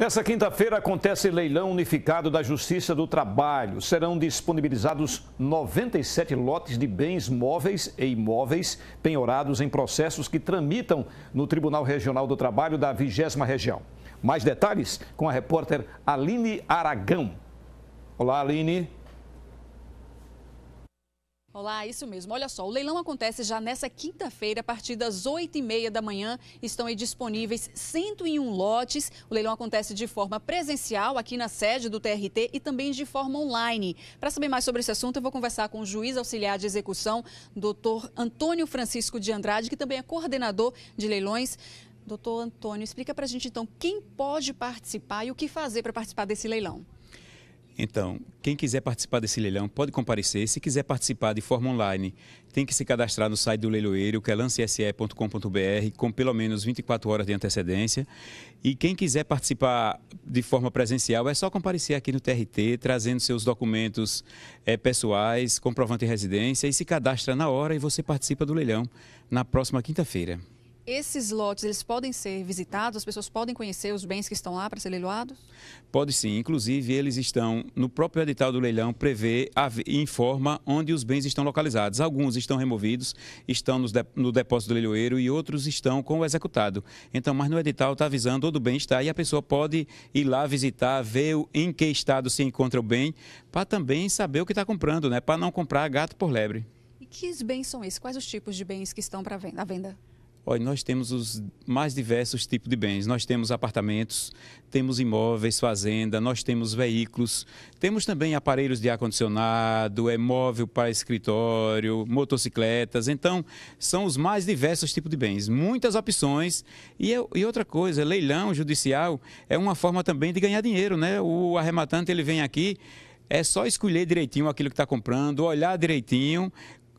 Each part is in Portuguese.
Nessa quinta-feira acontece leilão unificado da Justiça do Trabalho. Serão disponibilizados 97 lotes de bens móveis e imóveis penhorados em processos que tramitam no Tribunal Regional do Trabalho da 20 Região. Mais detalhes com a repórter Aline Aragão. Olá, Aline. Olá, isso mesmo. Olha só, o leilão acontece já nessa quinta-feira, a partir das 8h30 da manhã. Estão aí disponíveis 101 lotes. O leilão acontece de forma presencial aqui na sede do TRT e também de forma online. Para saber mais sobre esse assunto, eu vou conversar com o juiz auxiliar de execução, doutor Antônio Francisco de Andrade, que também é coordenador de leilões. Doutor Antônio, explica para a gente então quem pode participar e o que fazer para participar desse leilão. Então, quem quiser participar desse leilão pode comparecer. Se quiser participar de forma online, tem que se cadastrar no site do leiloeiro, que é lancesse.com.br, com pelo menos 24 horas de antecedência. E quem quiser participar de forma presencial, é só comparecer aqui no TRT, trazendo seus documentos é, pessoais, comprovante de residência, e se cadastra na hora e você participa do leilão na próxima quinta-feira. Esses lotes, eles podem ser visitados? As pessoas podem conhecer os bens que estão lá para ser leiloados? Pode sim. Inclusive, eles estão, no próprio edital do leilão, prevê e informa onde os bens estão localizados. Alguns estão removidos, estão no depósito do leiloeiro e outros estão com o executado. Então, mas no edital está avisando onde o bem está e a pessoa pode ir lá visitar, ver em que estado se encontra o bem, para também saber o que está comprando, né? para não comprar gato por lebre. E que bens são esses? Quais os tipos de bens que estão para venda, à venda? Olha, nós temos os mais diversos tipos de bens. Nós temos apartamentos, temos imóveis, fazenda, nós temos veículos, temos também aparelhos de ar-condicionado, é móvel para escritório, motocicletas. Então, são os mais diversos tipos de bens. Muitas opções. E, é, e outra coisa, leilão judicial é uma forma também de ganhar dinheiro, né? O arrematante, ele vem aqui é só escolher direitinho aquilo que está comprando, olhar direitinho,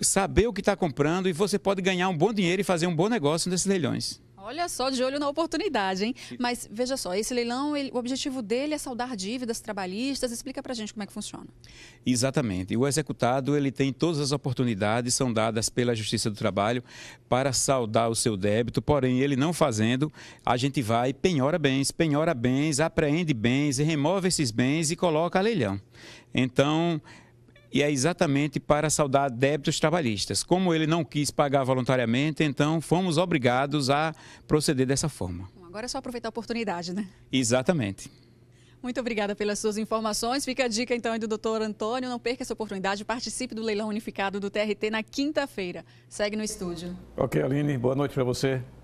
saber o que está comprando e você pode ganhar um bom dinheiro e fazer um bom negócio nesses leilões. Olha só, de olho na oportunidade, hein? Mas veja só, esse leilão, ele, o objetivo dele é saldar dívidas trabalhistas. Explica pra gente como é que funciona. Exatamente. O executado, ele tem todas as oportunidades, são dadas pela Justiça do Trabalho para saldar o seu débito, porém, ele não fazendo, a gente vai, penhora bens, penhora bens, apreende bens, remove esses bens e coloca a leilão. Então, e é exatamente para saldar débitos trabalhistas. Como ele não quis pagar voluntariamente, então fomos obrigados a proceder dessa forma. Agora é só aproveitar a oportunidade, né? Exatamente. Muito obrigada pelas suas informações. Fica a dica então do doutor Antônio. Não perca essa oportunidade. Participe do leilão unificado do TRT na quinta-feira. Segue no estúdio. Ok, Aline. Boa noite para você.